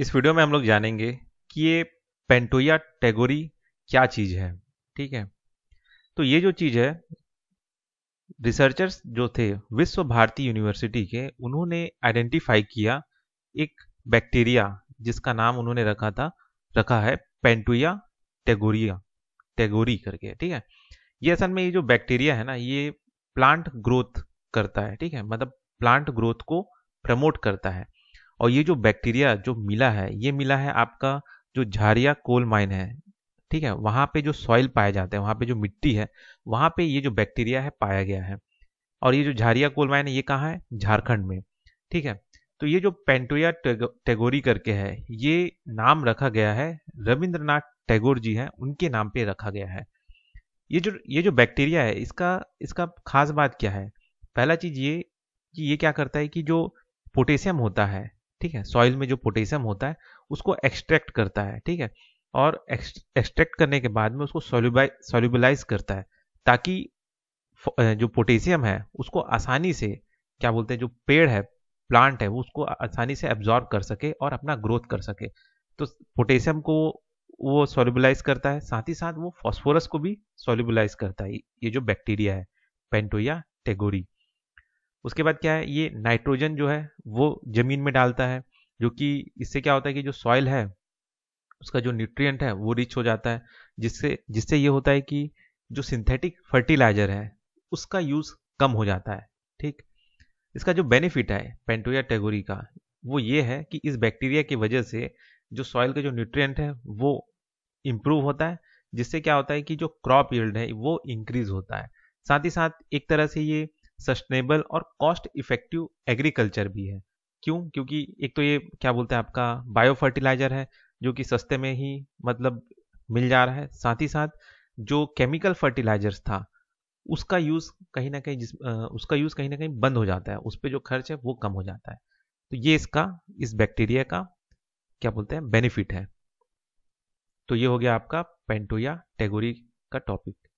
इस वीडियो में हम लोग जानेंगे कि ये पेंटोया टैगोरी क्या चीज़ है ठीक है तो ये जो चीज़ है रिसर्चर्स जो थे विश्व भारती यूनिवर्सिटी के उन्होंने आइडेंटिफाई किया एक बैक्टीरिया जिसका नाम उन्होंने रखा था रखा है पेंटोया टेगोरिया टेगोरी करके ठीक है ये असल में ये जो बैक्टीरिया है ना ये प्लांट ग्रोथ करता है ठीक है मतलब प्लांट ग्रोथ को प्रमोट करता है और ये जो बैक्टीरिया जो मिला है ये मिला है आपका जो झारिया कोल माइन है ठीक है वहाँ पे जो सॉइल पाए जाते हैं वहाँ पे जो मिट्टी है वहाँ पे ये जो बैक्टीरिया है पाया गया है और ये जो झारिया कोल माइन है ये कहाँ है झारखंड में ठीक है तो ये जो पेंटोया टैगोरी करके है ये नाम रखा गया है रविंद्रनाथ टैगोर जी हैं उनके नाम पे रखा गया है ये जो ये जो बैक्टीरिया है इसका इसका खास बात क्या है पहला चीज़ ये कि ये क्या करता है कि जो पोटेशियम होता है ठीक है सॉइल में जो पोटेशियम होता है उसको एक्सट्रैक्ट करता है ठीक है और एक्सट्रैक्ट करने के बाद में उसको सोल्यूबलाइज करता है ताकि जो पोटेशियम है उसको आसानी से क्या बोलते हैं जो पेड़ है प्लांट है वो उसको आसानी से एब्जॉर्ब कर सके और अपना ग्रोथ कर सके तो पोटेशियम को वो सोल्यूबलाइज करता है साथ ही साथ वो फॉस्फोरस को भी सोल्यूबलाइज करता है ये जो बैक्टीरिया है पेंटोया टेगोरी उसके बाद क्या है ये नाइट्रोजन जो है वो जमीन में डालता है जो कि इससे क्या होता है कि जो सॉइल है उसका जो न्यूट्रिएंट है वो रिच हो जाता है जिससे जिससे ये होता है कि जो सिंथेटिक फर्टिलाइजर है उसका यूज़ कम हो जाता है ठीक इसका जो बेनिफिट है पेंटोया टेगोरी का वो ये है कि इस बैक्टीरिया की वजह से जो सॉइल का जो न्यूट्रिएंट है वो इम्प्रूव होता है जिससे क्या होता है कि जो क्रॉप यील्ड है वो इंक्रीज होता है साथ ही साथ एक तरह से ये सस्टेनेबल और कॉस्ट इफेक्टिव एग्रीकल्चर भी है क्यों क्योंकि एक तो ये क्या बोलते हैं आपका बायो फर्टिलाइजर है जो कि सस्ते में ही मतलब मिल जा रहा है साथ ही साथ जो केमिकल फर्टिलाइजर्स था उसका यूज़ कहीं ना कहीं जिस उसका यूज़ कहीं ना कहीं बंद हो जाता है उस पर जो खर्च है वो कम हो जाता है तो ये इसका इस बैक्टीरिया का क्या बोलते हैं बेनिफिट है तो ये हो गया आपका पेंटोया टेगोरी का टॉपिक